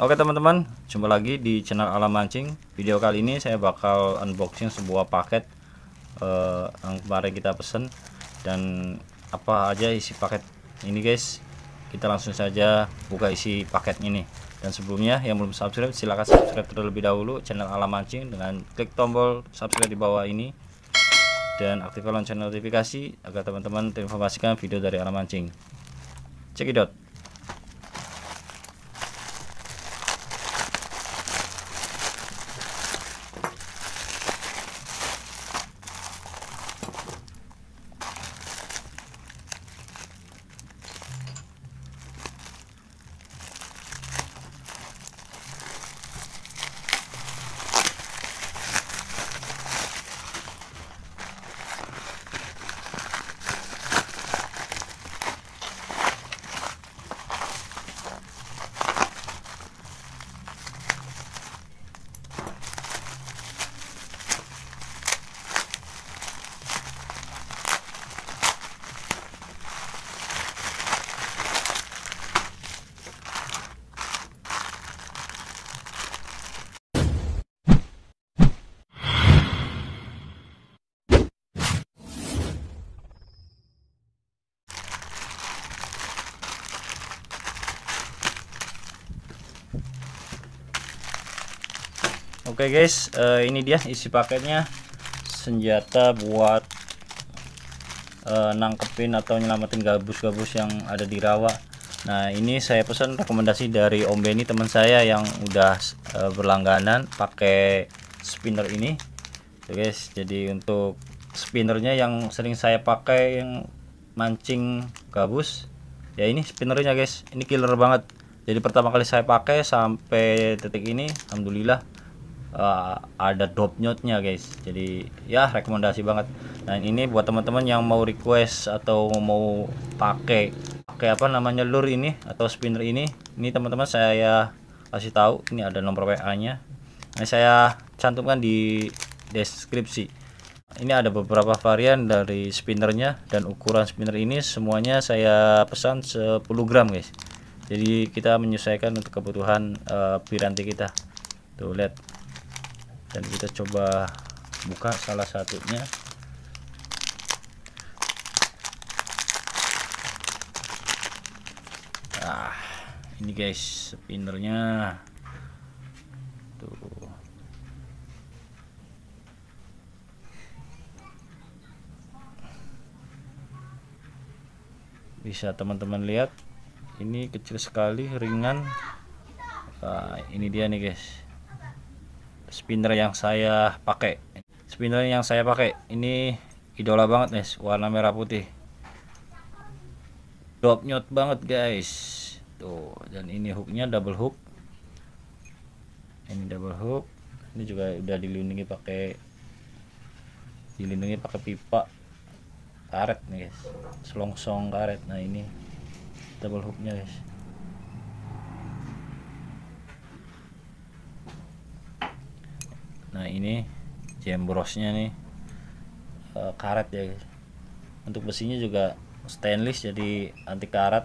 Oke teman-teman, jumpa lagi di channel Alam Mancing. Video kali ini saya bakal unboxing sebuah paket uh, yang kemarin kita pesen dan apa aja isi paket ini guys. Kita langsung saja buka isi paket ini. Dan sebelumnya yang belum subscribe silahkan subscribe terlebih dahulu channel Alam Mancing dengan klik tombol subscribe di bawah ini dan aktifkan lonceng notifikasi agar teman-teman terinformasikan video dari Alam Mancing. Cekidot. Oke okay guys, uh, ini dia isi paketnya senjata buat uh, nangkepin atau nyelamatin gabus-gabus yang ada di rawa. Nah ini saya pesan rekomendasi dari Om Beni teman saya yang udah uh, berlangganan pakai spinner ini. okay guys, jadi untuk spinnernya yang sering saya pakai yang mancing gabus, ya ini spinnernya guys, ini killer banget. Jadi pertama kali saya pakai sampai detik ini, alhamdulillah uh, ada drop note-nya guys jadi ya rekomendasi banget dan nah, ini buat teman-teman yang mau request atau mau pakai pakai apa namanya lure ini atau spinner ini ini teman-teman saya kasih tahu ini ada nomor WA nya ini saya cantumkan di deskripsi ini ada beberapa varian dari spinernya dan ukuran spinner ini semuanya saya pesan 10 gram guys jadi kita menyesuaikan untuk kebutuhan uh, piranti kita tuh lihat dan kita coba buka salah satunya ah ini guys spinnernya tuh bisa teman-teman lihat ini kecil sekali ringan nah, ini dia nih guys spinner yang saya pakai spinner yang saya pakai ini idola banget nih, warna merah putih drop nyot banget guys tuh dan ini hooknya double hook ini double hook ini juga udah dilindungi pakai dilindungi pakai pipa karet nih guys selongsong karet nah ini double hooknya guys nah ini jembrosnya nih e, karet ya guys untuk besinya juga stainless jadi anti karat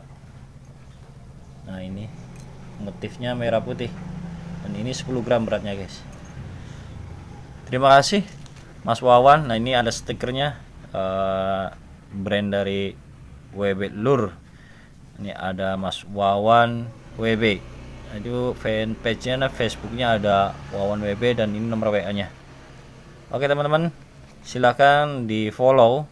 nah ini motifnya merah putih dan ini 10 gram beratnya guys terima kasih Mas Wawan nah ini ada stikernya e, brand dari WB Lur ini ada Mas Wawan WB itu fanpage-nya nah Facebooknya ada Wawan WB dan ini nomor WA-nya oke teman-teman silahkan di follow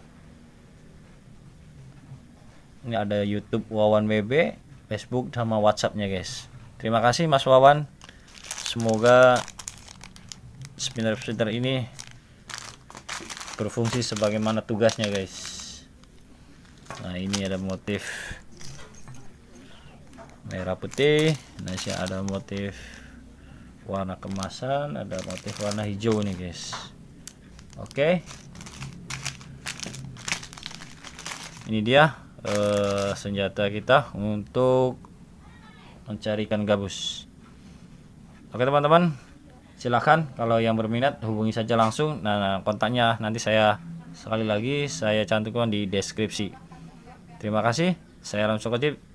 ini ada YouTube Wawan WB Facebook sama WhatsApp-nya guys terima kasih Mas Wawan semoga spinner-spinner ini berfungsi sebagaimana tugasnya guys nah ini ada motif merah putih nasi ada motif warna kemasan ada motif warna hijau nih guys oke okay. ini dia uh, senjata kita untuk mencarikan gabus oke okay, teman-teman silahkan kalau yang berminat hubungi saja langsung nah, nah kontaknya nanti saya sekali lagi saya cantumkan di deskripsi terima kasih saya Ramsokojib